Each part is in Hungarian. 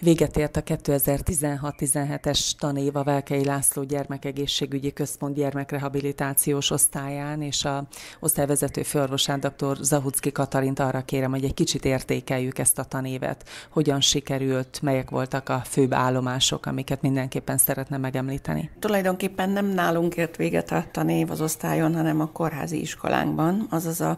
Véget ért a 2016-17-es tanév a Velkei László Gyermekegészségügyi Központ gyermekrehabilitációs osztályán, és a osztályvezető főorvosán dr. Zahucki Katalint arra kérem, hogy egy kicsit értékeljük ezt a tanévet. Hogyan sikerült, melyek voltak a főbb állomások, amiket mindenképpen szeretne megemlíteni? Tulajdonképpen nem nálunk ért véget a tanév az osztályon, hanem a kórházi iskolánkban, azaz a,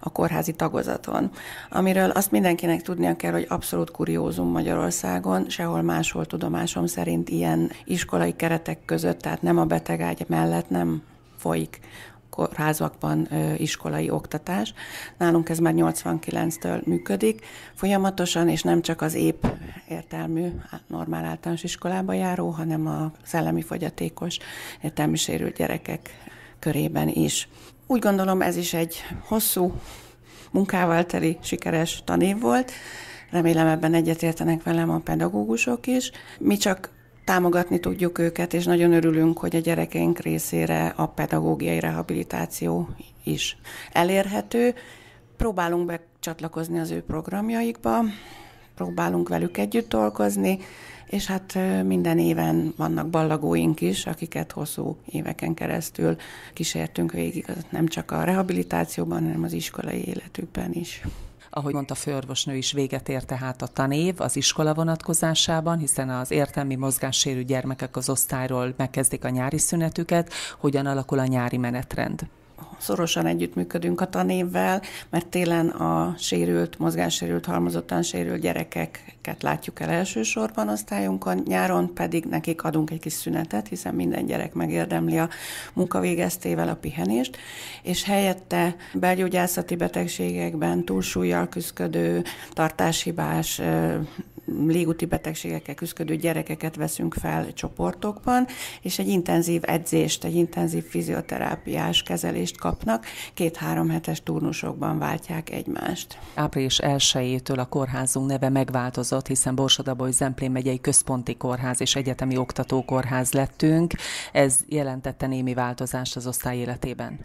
a kórházi tagozaton, amiről azt mindenkinek tudnia kell, hogy abszolút kuriózum Magyarország Magyarországon, sehol máshol tudomásom szerint ilyen iskolai keretek között, tehát nem a betegágy mellett nem folyik házakban iskolai oktatás. Nálunk ez már 89-től működik folyamatosan, és nem csak az épp értelmű normál általános iskolába járó, hanem a szellemi fogyatékos értelmi sérült gyerekek körében is. Úgy gondolom ez is egy hosszú, munkával teli, sikeres tanév volt, Remélem ebben egyetértenek velem a pedagógusok is. Mi csak támogatni tudjuk őket, és nagyon örülünk, hogy a gyerekeink részére a pedagógiai rehabilitáció is elérhető. Próbálunk becsatlakozni az ő programjaikba, próbálunk velük együtt dolgozni, és hát minden éven vannak ballagóink is, akiket hosszú éveken keresztül kísértünk végig, nem csak a rehabilitációban, hanem az iskolai életükben is. Ahogy mondta főorvosnő is véget ér tehát a tanév az iskola vonatkozásában, hiszen az értelmi mozgássérű gyermekek az osztályról megkezdik a nyári szünetüket, hogyan alakul a nyári menetrend szorosan együttműködünk a tanévvel, mert télen a sérült, mozgássérült, halmozottan sérült gyerekeket látjuk el elsősorban osztályunkon, nyáron pedig nekik adunk egy kis szünetet, hiszen minden gyerek megérdemli a munkavégeztével a pihenést, és helyette belgyógyászati betegségekben túlsúlyjal küzdő, tartáshibás, légúti betegségekkel küzdő gyerekeket veszünk fel csoportokban, és egy intenzív edzést, egy intenzív fizioterápiás kezelést kapnak, két-három hetes turnusokban váltják egymást. Április 1-től a kórházunk neve megváltozott, hiszen Borsodaboly Zemplén megyei központi kórház és egyetemi oktatókórház lettünk. Ez jelentette némi változást az osztály életében.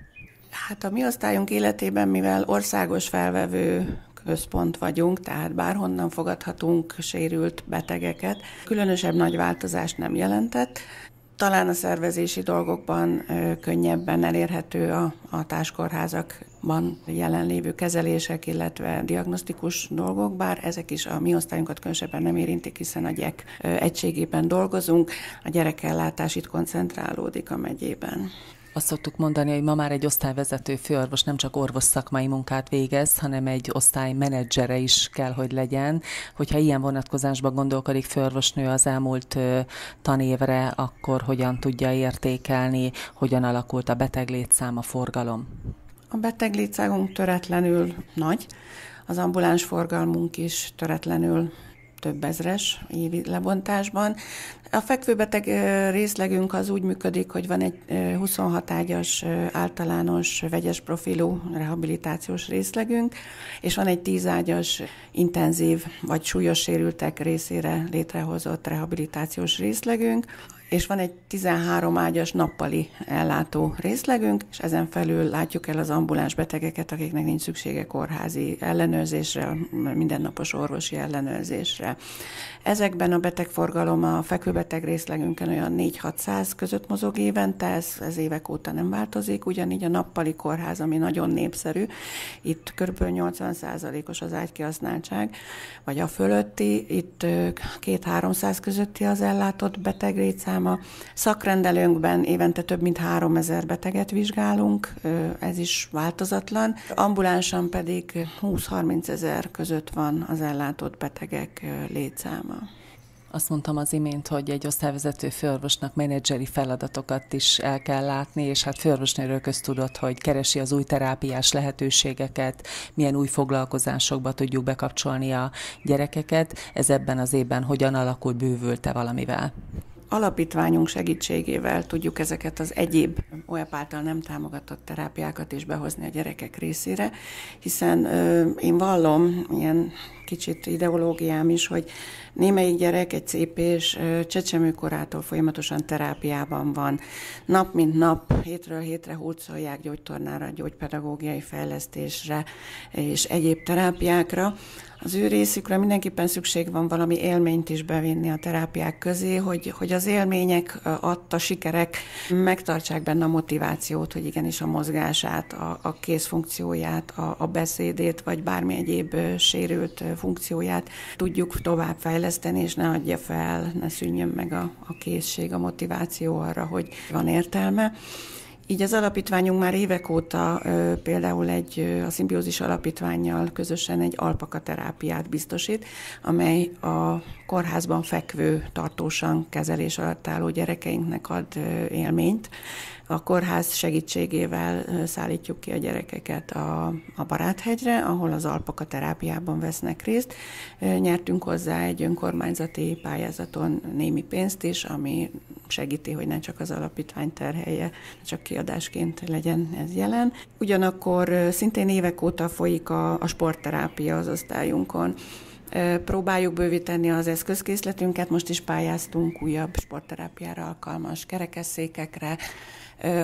Hát a mi osztályunk életében, mivel országos felvevő központ vagyunk, tehát bárhonnan fogadhatunk sérült betegeket. Különösebb nagy változást nem jelentett. Talán a szervezési dolgokban könnyebben elérhető a, a táskórházakban jelenlévő kezelések, illetve diagnosztikus dolgok, bár ezek is a mi osztályunkat különösebben nem érintik, hiszen a gyek egységében dolgozunk, a gyerekellátás itt koncentrálódik a megyében. Azt szoktuk mondani, hogy ma már egy osztályvezető főorvos nem csak orvos szakmai munkát végez, hanem egy osztály menedzsere is kell, hogy legyen. Hogyha ilyen vonatkozásban gondolkodik főorvosnő az elmúlt tanévre, akkor hogyan tudja értékelni, hogyan alakult a beteg a forgalom? A beteg létszámunk töretlenül nagy, az ambuláns forgalmunk is töretlenül több ezres évi lebontásban. A fekvőbeteg részlegünk az úgy működik, hogy van egy 26 ágyas általános vegyes profilú rehabilitációs részlegünk, és van egy 10 ágyas intenzív vagy súlyos sérültek részére létrehozott rehabilitációs részlegünk és van egy 13 ágyas nappali ellátó részlegünk, és ezen felül látjuk el az ambuláns betegeket, akiknek nincs szüksége kórházi ellenőrzésre, mindennapos orvosi ellenőrzésre. Ezekben a betegforgalom a fekvőbeteg részlegünkön olyan 4-600 között mozog évente, ez, ez évek óta nem változik, ugyanígy a nappali kórház, ami nagyon népszerű, itt kb. 80%-os az ágykihasználtság, vagy a fölötti, itt 2-300 közötti az ellátott beteg létszám, hanem a szakrendelőnkben évente több mint 3000 beteget vizsgálunk, ez is változatlan. Ambulánsan pedig 20-30 ezer között van az ellátott betegek létszáma. Azt mondtam az imént, hogy egy osztályvezető főorvosnak menedzseri feladatokat is el kell látni, és hát főorvosnőről köztudott, hogy keresi az új terápiás lehetőségeket, milyen új foglalkozásokba tudjuk bekapcsolni a gyerekeket. Ez ebben az évben hogyan alakult, bővült-e valamivel? alapítványunk segítségével tudjuk ezeket az egyéb OEP által nem támogatott terápiákat is behozni a gyerekek részére, hiszen ö, én vallom, ilyen kicsit ideológiám is, hogy Némelyik gyerek egy cépés csecsemőkorától folyamatosan terápiában van. Nap mint nap, hétről hétre húzolják gyógytornára, gyógypedagógiai fejlesztésre és egyéb terápiákra. Az ő részükre mindenképpen szükség van valami élményt is bevinni a terápiák közé, hogy, hogy az élmények adta sikerek megtartsák benne a motivációt, hogy igenis a mozgását, a, a kézfunkcióját, a, a beszédét, vagy bármi egyéb sérült funkcióját tudjuk továbbfejleszteni fejleszteni, és ne adja fel, ne szűnjön meg a, a készség, a motiváció arra, hogy van értelme. Így az alapítványunk már évek óta például egy a szimbiózis alapítványjal közösen egy alpakaterápiát biztosít, amely a kórházban fekvő, tartósan kezelés alatt álló gyerekeinknek ad élményt. A kórház segítségével szállítjuk ki a gyerekeket a, a Baráthegyre, ahol az alpakaterápiában vesznek részt. Nyertünk hozzá egy önkormányzati pályázaton némi pénzt is, ami segíti, hogy ne csak az alapítvány terhelje, csak kiadásként legyen ez jelen. Ugyanakkor szintén évek óta folyik a, a sportterápia az osztályunkon próbáljuk bővíteni az eszközkészletünket, most is pályáztunk újabb sportterápiára alkalmas kerekesszékekre,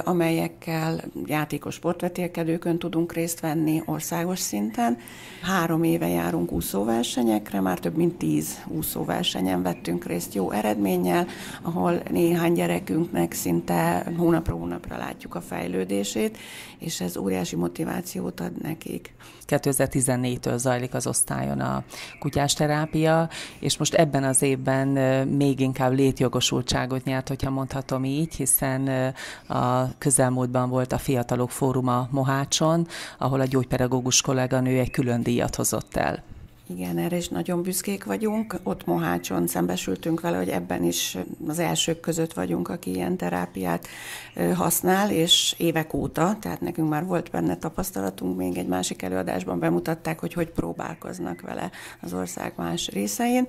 amelyekkel játékos sportvetélkedőkön tudunk részt venni országos szinten. Három éve járunk úszóversenyekre, már több mint tíz úszóversenyen vettünk részt jó eredménnyel, ahol néhány gyerekünknek szinte hónapra hónapra látjuk a fejlődését, és ez óriási motivációt ad nekik. 2014-től zajlik az osztályon a kutyás terápia, és most ebben az évben még inkább létjogosultságot nyert, hogyha mondhatom így, hiszen a közelmúltban volt a Fiatalok Fóruma Mohácson, ahol a gyógypedagógus kolléganő egy külön díjat hozott el. Igen, erre is nagyon büszkék vagyunk. Ott Mohácson szembesültünk vele, hogy ebben is az elsők között vagyunk, aki ilyen terápiát használ, és évek óta, tehát nekünk már volt benne tapasztalatunk, még egy másik előadásban bemutatták, hogy hogy próbálkoznak vele az ország más részein.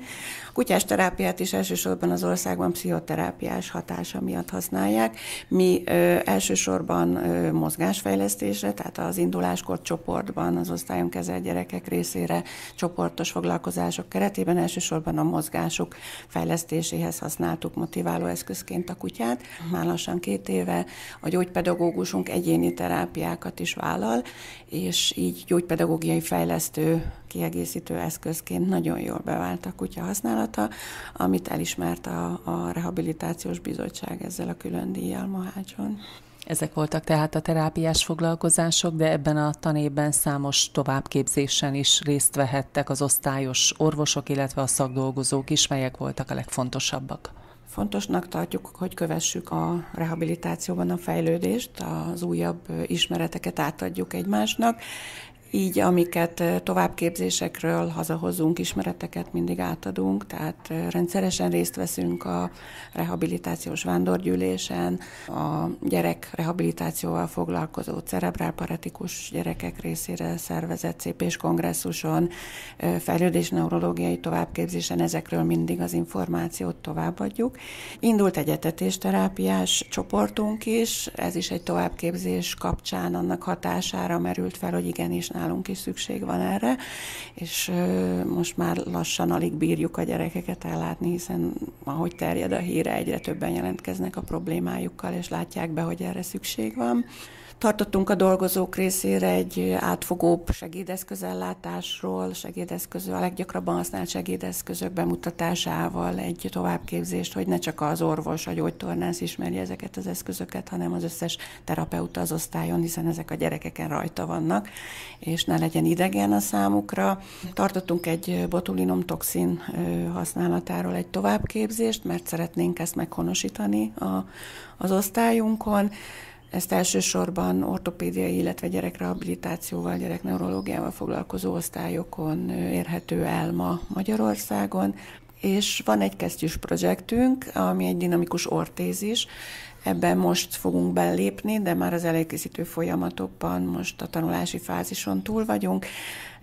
A kutyás terápiát is elsősorban az országban pszichoterápiás hatása miatt használják. Mi ö, elsősorban ö, mozgásfejlesztésre, tehát az induláskor csoportban, az osztályon kezel gyerekek részére csoport csoportos foglalkozások keretében elsősorban a mozgásuk fejlesztéséhez használtuk motiváló eszközként a kutyát. Már lassan két éve a gyógypedagógusunk egyéni terápiákat is vállal, és így gyógypedagógiai fejlesztő kiegészítő eszközként nagyon jól bevált a kutya használata, amit elismert a, a Rehabilitációs Bizottság ezzel a külön díjjal Mohácson. Ezek voltak tehát a terápiás foglalkozások, de ebben a tanében számos továbbképzésen is részt vehettek az osztályos orvosok, illetve a szakdolgozók is, melyek voltak a legfontosabbak. Fontosnak tartjuk, hogy kövessük a rehabilitációban a fejlődést, az újabb ismereteket átadjuk egymásnak, így amiket továbbképzésekről hazahozunk, ismereteket mindig átadunk, tehát rendszeresen részt veszünk a rehabilitációs vándorgyűlésen, a gyerek rehabilitációval foglalkozó cerebrálparatikus gyerekek részére szervezett cp és kongresszuson, neurológiai továbbképzésen ezekről mindig az információt továbbadjuk. Indult egy etetésterápiás csoportunk is, ez is egy továbbképzés kapcsán annak hatására merült fel, hogy igenis nálunk is szükség van erre, és most már lassan alig bírjuk a gyerekeket ellátni, hiszen ahogy terjed a híre, egyre többen jelentkeznek a problémájukkal, és látják be, hogy erre szükség van. Tartottunk a dolgozók részére egy átfogóbb segédeszközellátásról, segédeszköző, a leggyakrabban használt segédeszközök bemutatásával egy továbbképzést, hogy ne csak az orvos, a gyógytornász ismeri ezeket az eszközöket, hanem az összes terapeuta az osztályon, hiszen ezek a gyerekeken rajta vannak, és ne legyen idegen a számukra. Tartottunk egy botulinum toxin használatáról egy továbbképzést, mert szeretnénk ezt meghonosítani a, az osztályunkon. Ezt elsősorban ortopédiai, illetve gyerekrehabilitációval, gyerekneurológiával foglalkozó osztályokon érhető el ma Magyarországon, és van egy kesztyűs projektünk, ami egy dinamikus ortézis, Ebben most fogunk belépni, de már az előkészítő folyamatokban, most a tanulási fázison túl vagyunk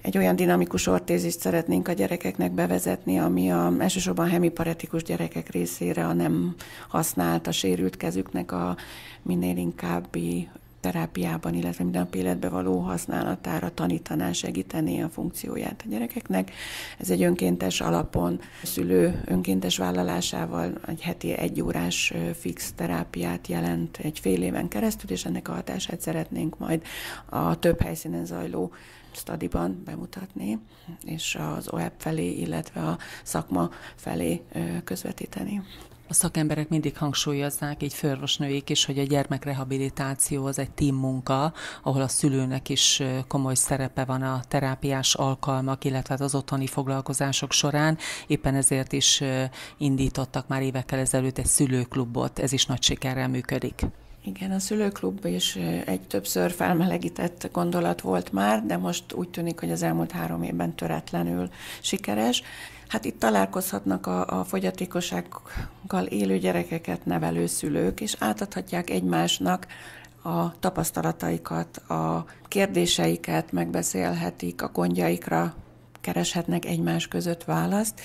egy olyan dinamikus ortézist szeretnénk a gyerekeknek bevezetni, ami a, elsősorban hemiparetikus gyerekek részére a nem használt, a sérült kezüknek a minél inkábbi terápiában, illetve minden életbe való használatára tanítaná, segítené a funkcióját a gyerekeknek. Ez egy önkéntes alapon, szülő önkéntes vállalásával egy heti órás fix terápiát jelent egy fél éven keresztül, és ennek a hatását szeretnénk majd a több helyszínen zajló stadiban bemutatni, és az OEP felé, illetve a szakma felé közvetíteni. A szakemberek mindig hangsúlyozzák, így főorvosnőik is, hogy a gyermekrehabilitáció az egy team munka, ahol a szülőnek is komoly szerepe van a terápiás alkalmak, illetve az otthoni foglalkozások során. Éppen ezért is indítottak már évekkel ezelőtt egy szülőklubot, ez is nagy sikerrel működik. Igen, a szülőklub is egy többször felmelegített gondolat volt már, de most úgy tűnik, hogy az elmúlt három évben töretlenül sikeres. Hát itt találkozhatnak a, a fogyatékossággal élő gyerekeket nevelő szülők, és átadhatják egymásnak a tapasztalataikat, a kérdéseiket megbeszélhetik, a gondjaikra kereshetnek egymás között választ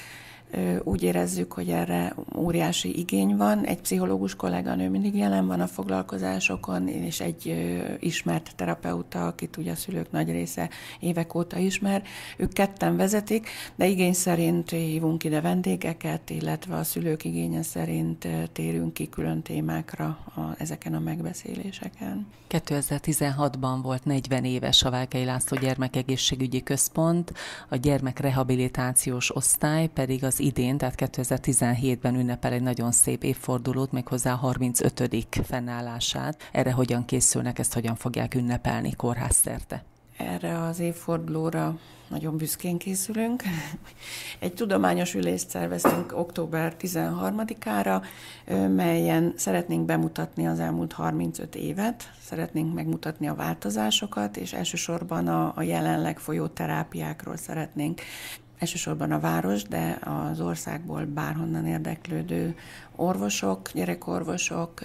úgy érezzük, hogy erre óriási igény van. Egy pszichológus kolléganő mindig jelen van a foglalkozásokon, és egy ismert terapeuta, akit ugye a szülők nagy része évek óta ismer. Ők ketten vezetik, de igény szerint hívunk ide vendégeket, illetve a szülők igénye szerint térünk ki külön témákra a, ezeken a megbeszéléseken. 2016-ban volt 40 éves a Vákei László Gyermekegészségügyi Központ, a gyermekrehabilitációs osztály pedig az idén, tehát 2017-ben ünnepel egy nagyon szép évfordulót, méghozzá a 35. fennállását. Erre hogyan készülnek, ezt hogyan fogják ünnepelni kórházszerte? Erre az évfordulóra nagyon büszkén készülünk. Egy tudományos ülést szerveztünk október 13-ára, melyen szeretnénk bemutatni az elmúlt 35 évet, szeretnénk megmutatni a változásokat, és elsősorban a, a jelenleg folyó terápiákról szeretnénk elsősorban a város, de az országból bárhonnan érdeklődő orvosok, gyerekorvosok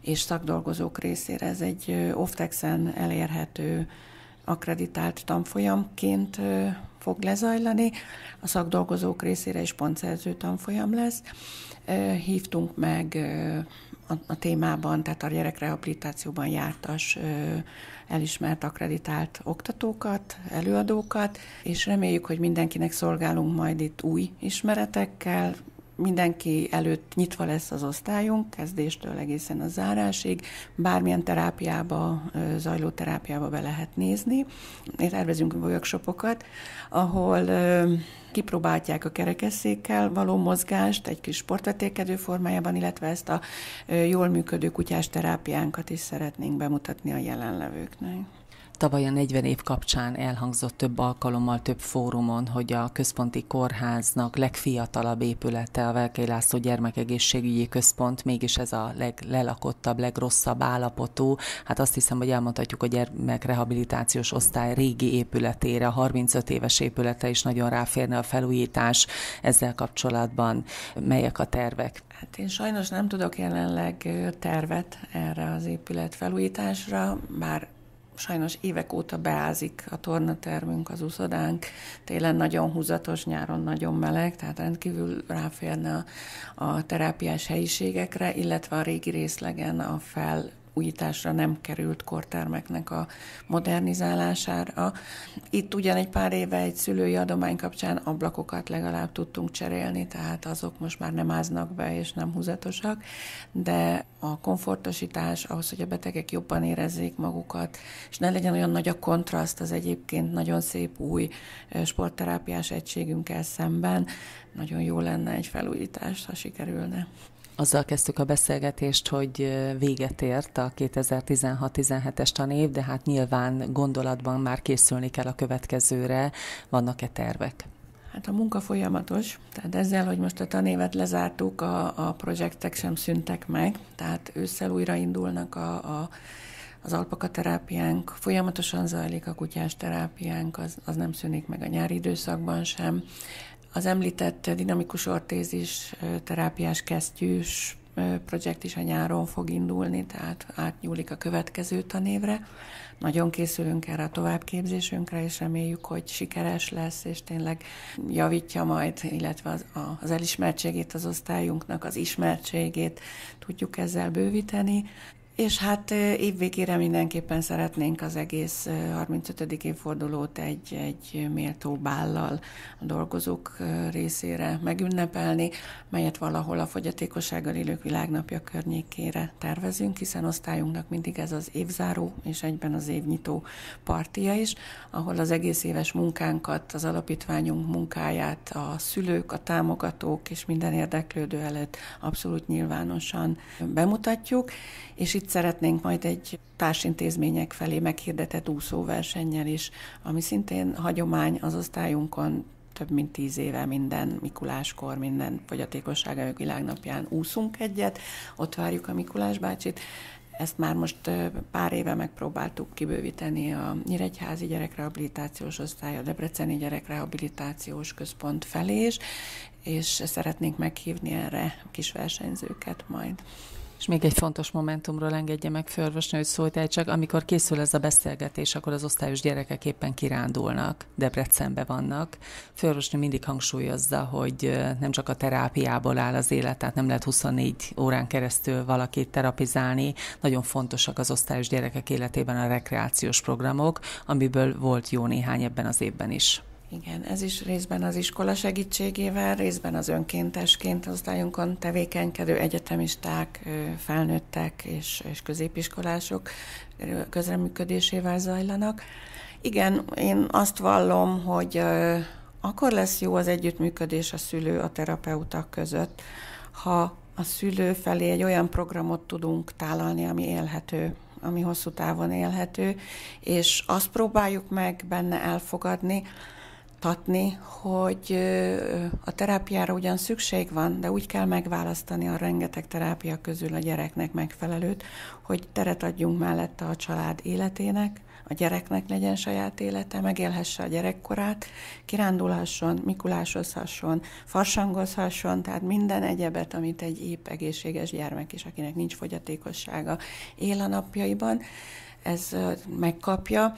és szakdolgozók részére ez egy Oftexen elérhető akreditált tanfolyamként fog lezajlani. A szakdolgozók részére is pontszerző tanfolyam lesz. Hívtunk meg a, a témában, tehát a gyerekrehabilitációban jártas, elismert, akreditált oktatókat, előadókat, és reméljük, hogy mindenkinek szolgálunk majd itt új ismeretekkel, mindenki előtt nyitva lesz az osztályunk, kezdéstől egészen a zárásig, bármilyen terápiába, zajló terápiába be lehet nézni. Én tervezünk workshopokat, ahol kipróbálják a kerekesszékkel való mozgást egy kis sportvetékedő formájában, illetve ezt a jól működő kutyás terápiánkat is szeretnénk bemutatni a jelenlevőknek. Tavaly a 40 év kapcsán elhangzott több alkalommal, több fórumon, hogy a központi kórháznak legfiatalabb épülete a Velkei László Gyermekegészségügyi Központ, mégis ez a leglelakottabb, legrosszabb állapotú. Hát azt hiszem, hogy elmondhatjuk a gyermekrehabilitációs osztály régi épületére, a 35 éves épülete is nagyon ráférne a felújítás ezzel kapcsolatban. Melyek a tervek? Hát én sajnos nem tudok jelenleg tervet erre az épület felújításra, bár sajnos évek óta beázik a tornatermünk, az úszodánk. Télen nagyon húzatos, nyáron nagyon meleg, tehát rendkívül ráférne a, a terápiás helyiségekre, illetve a régi részlegen a fel újításra nem került kortermeknek a modernizálására. Itt ugyan egy pár éve egy szülői adomány kapcsán ablakokat legalább tudtunk cserélni, tehát azok most már nem áznak be és nem húzatosak, de a komfortosítás ahhoz, hogy a betegek jobban érezzék magukat, és ne legyen olyan nagy a kontraszt az egyébként nagyon szép új sportterápiás egységünkkel szemben, nagyon jó lenne egy felújítás, ha sikerülne. Azzal kezdtük a beszélgetést, hogy véget ért a 2016-17-es tanév, de hát nyilván gondolatban már készülni kell a következőre. Vannak-e tervek? Hát a munka folyamatos, tehát ezzel, hogy most a tanévet lezártuk, a, a projektek sem szűntek meg, tehát ősszel újraindulnak a, a az alpakaterápiánk, folyamatosan zajlik a kutyás terápiánk, az, az nem szűnik meg a nyári időszakban sem. Az említett dinamikus ortézis terápiás kesztyűs projekt is a nyáron fog indulni, tehát átnyúlik a következő tanévre. Nagyon készülünk erre a továbbképzésünkre, és reméljük, hogy sikeres lesz, és tényleg javítja majd, illetve az, az elismertségét az osztályunknak, az ismertségét tudjuk ezzel bővíteni. És hát évvégére mindenképpen szeretnénk az egész 35. évfordulót egy, egy méltó bállal a dolgozók részére megünnepelni, melyet valahol a fogyatékossággal élők világnapja környékére tervezünk, hiszen osztályunknak mindig ez az évzáró és egyben az évnyitó partia is, ahol az egész éves munkánkat, az alapítványunk munkáját a szülők, a támogatók és minden érdeklődő előtt abszolút nyilvánosan bemutatjuk, és itt itt szeretnénk majd egy társintézmények felé meghirdetett úszóversennyel is, ami szintén hagyomány az osztályunkon több mint tíz éve minden Mikuláskor, minden fogyatékossága világnapján úszunk egyet, ott várjuk a Mikulás bácsit. Ezt már most pár éve megpróbáltuk kibővíteni a Nyíregyházi Gyerekrehabilitációs Osztály, a Debreceni Gyerekrehabilitációs Központ felé is, és szeretnénk meghívni erre kis versenyzőket majd. És még egy fontos momentumról engedje meg fölvösni, hogy szóltál csak, amikor készül ez a beszélgetés, akkor az osztályos gyerekek éppen kirándulnak, Debrecenbe vannak. Fölvösni mindig hangsúlyozza, hogy nem csak a terápiából áll az élet, tehát nem lehet 24 órán keresztül valakit terapizálni. Nagyon fontosak az osztályos gyerekek életében a rekreációs programok, amiből volt jó néhány ebben az évben is. Igen, ez is részben az iskola segítségével, részben az önkéntesként osztályunkon tevékenykedő egyetemisták, felnőttek és, és középiskolások közreműködésével zajlanak. Igen, én azt vallom, hogy akkor lesz jó az együttműködés a szülő a terapeuta között, ha a szülő felé egy olyan programot tudunk tálalni, ami élhető, ami hosszú távon élhető, és azt próbáljuk meg benne elfogadni, megmutatni, hogy a terápiára ugyan szükség van, de úgy kell megválasztani a rengeteg terápia közül a gyereknek megfelelőt, hogy teret adjunk mellette a család életének, a gyereknek legyen saját élete, megélhesse a gyerekkorát, kirándulhasson, mikulásozhasson, farsangozhasson, tehát minden egyebet, amit egy épp egészséges gyermek is, akinek nincs fogyatékossága él a napjaiban, ez megkapja.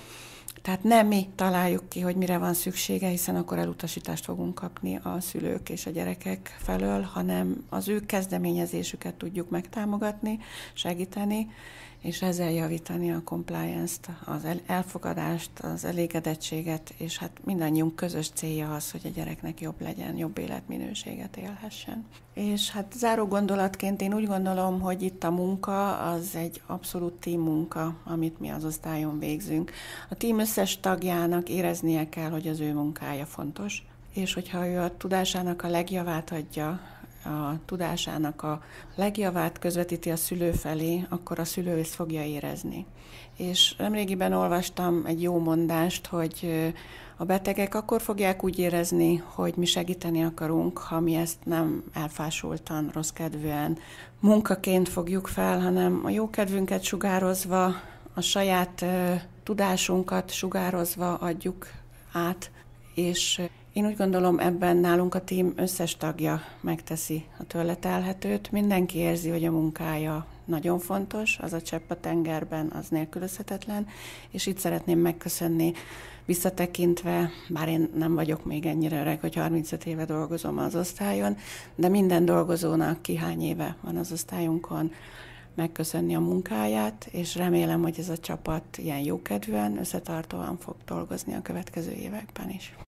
Tehát nem mi találjuk ki, hogy mire van szüksége, hiszen akkor elutasítást fogunk kapni a szülők és a gyerekek felől, hanem az ő kezdeményezésüket tudjuk megtámogatni, segíteni, és ezzel javítani a compliance-t, az elfogadást, az elégedettséget, és hát mindannyiunk közös célja az, hogy a gyereknek jobb legyen, jobb életminőséget élhessen. És hát záró gondolatként én úgy gondolom, hogy itt a munka az egy abszolút team munka, amit mi az osztályon végzünk. A team összes tagjának éreznie kell, hogy az ő munkája fontos, és hogyha ő a tudásának a legjavát adja a tudásának a legjavát közvetíti a szülő felé, akkor a szülő ezt fogja érezni. És nemrégiben olvastam egy jó mondást, hogy a betegek akkor fogják úgy érezni, hogy mi segíteni akarunk, ha mi ezt nem elfásultan, rossz kedvűen munkaként fogjuk fel, hanem a jó kedvünket sugározva, a saját tudásunkat sugározva adjuk át, és én úgy gondolom, ebben nálunk a tím összes tagja megteszi a tőletelhetőt. Mindenki érzi, hogy a munkája nagyon fontos, az a csepp a tengerben, az nélkülözhetetlen, és itt szeretném megköszönni visszatekintve, bár én nem vagyok még ennyire öreg, hogy 35 éve dolgozom az osztályon, de minden dolgozónak kihány éve van az osztályunkon, megköszönni a munkáját, és remélem, hogy ez a csapat ilyen jókedvűen, összetartóan fog dolgozni a következő években is.